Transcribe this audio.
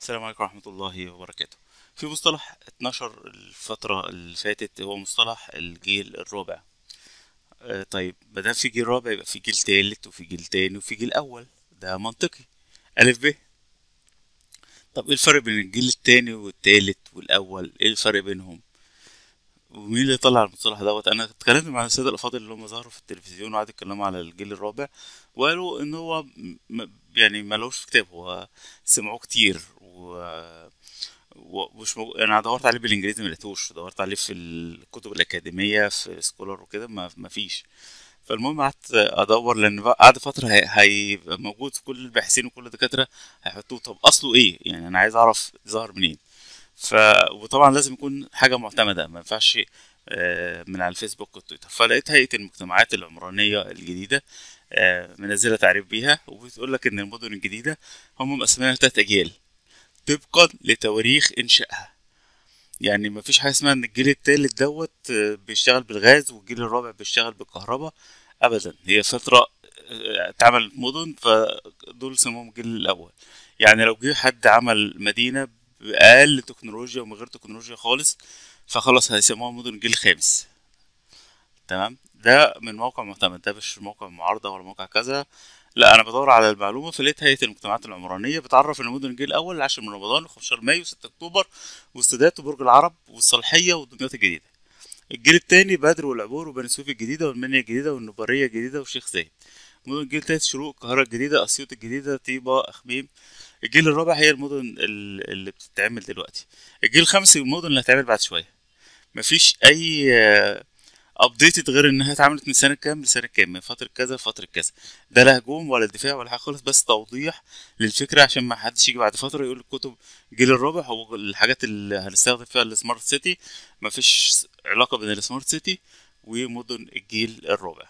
السلام عليكم ورحمة الله وبركاته في مصطلح اتنشر الفترة اللي فاتت هو مصطلح الجيل الرابع اه طيب مادام في جيل رابع يبقى في جيل تالت وفي جيل تاني وفي جيل أول ده منطقي ألف ب طب ايه الفرق بين الجيل التاني والتالت والأول ايه الفرق بينهم ومين اللي طلع المصطلح دوت انا اتكلمت مع الساده الافاضل اللي هم ظهروا في التلفزيون وقعدوا يتكلموا على الجيل الرابع وقالوا ان هو يعني ملوش كتاب هو سمعوه كتير ومش مج... انا دورت عليه بالانجليزي ما لقيتوش دورت عليه في الكتب الاكاديميه في سكولر وكده ما فيش فالمهم قعدت ادور لان بعد فتره هيبقى موجود في كل الباحثين وكل الدكاتره هيحطوه طب اصله ايه يعني انا عايز اعرف ظهر منين ف وطبعا لازم يكون حاجه معتمده ما ينفعش آه، من على الفيسبوك والتويتر فلقيت هيئه المجتمعات العمرانيه الجديده آه، منزله تعريف بيها وبتقول لك ان المدن الجديده هم مقسمينها لتلات اجيال طبقا لتواريخ انشائها يعني مفيش حاجه اسمها ان الجيل التالت دوت آه، بيشتغل بالغاز والجيل الرابع بيشتغل بالكهرباء ابدا هي فتره آه، اتعملت مدن فدول سموهم الجيل الاول يعني لو جه حد عمل مدينه باقل تكنولوجيا ومن غير تكنولوجيا خالص فخلاص هيسموها مدن الجيل الخامس تمام ده من موقع معتمد ده مش موقع معارضه ولا موقع كذا لا انا بدور على المعلومه فلقيت هيئه المجتمعات العمرانيه بتعرف ان مدن الجيل الاول العاشر من رمضان 15 مايو 6 اكتوبر والسادات وبرج العرب والصالحيه ودمياط الجديده الجيل الثاني بدر والعبور وبني سويف الجديده والمنيا الجديده والنبريه الجديده والشيخ زايد مدن الجيل الثالث شروق القاهره الجديده اسيوط الجديده طيبه اخميم الجيل الرابع هي المدن اللي بتتعمل دلوقتي الجيل الخامس المدن اللي هتتعمل بعد شويه مفيش اي ابديتد غير انها اتعملت من سنه كام لسنه كام من فتره كذا لفتره كذا ده لا هجوم ولا دفاع ولا حاجه خالص بس توضيح للفكره عشان ما حدش يجي بعد فتره يقول الكتب جيل الرابع هو الحاجات اللي هنستخدم فيها السمارت سيتي مفيش علاقه بين السمارت سيتي ومدن الجيل الرابع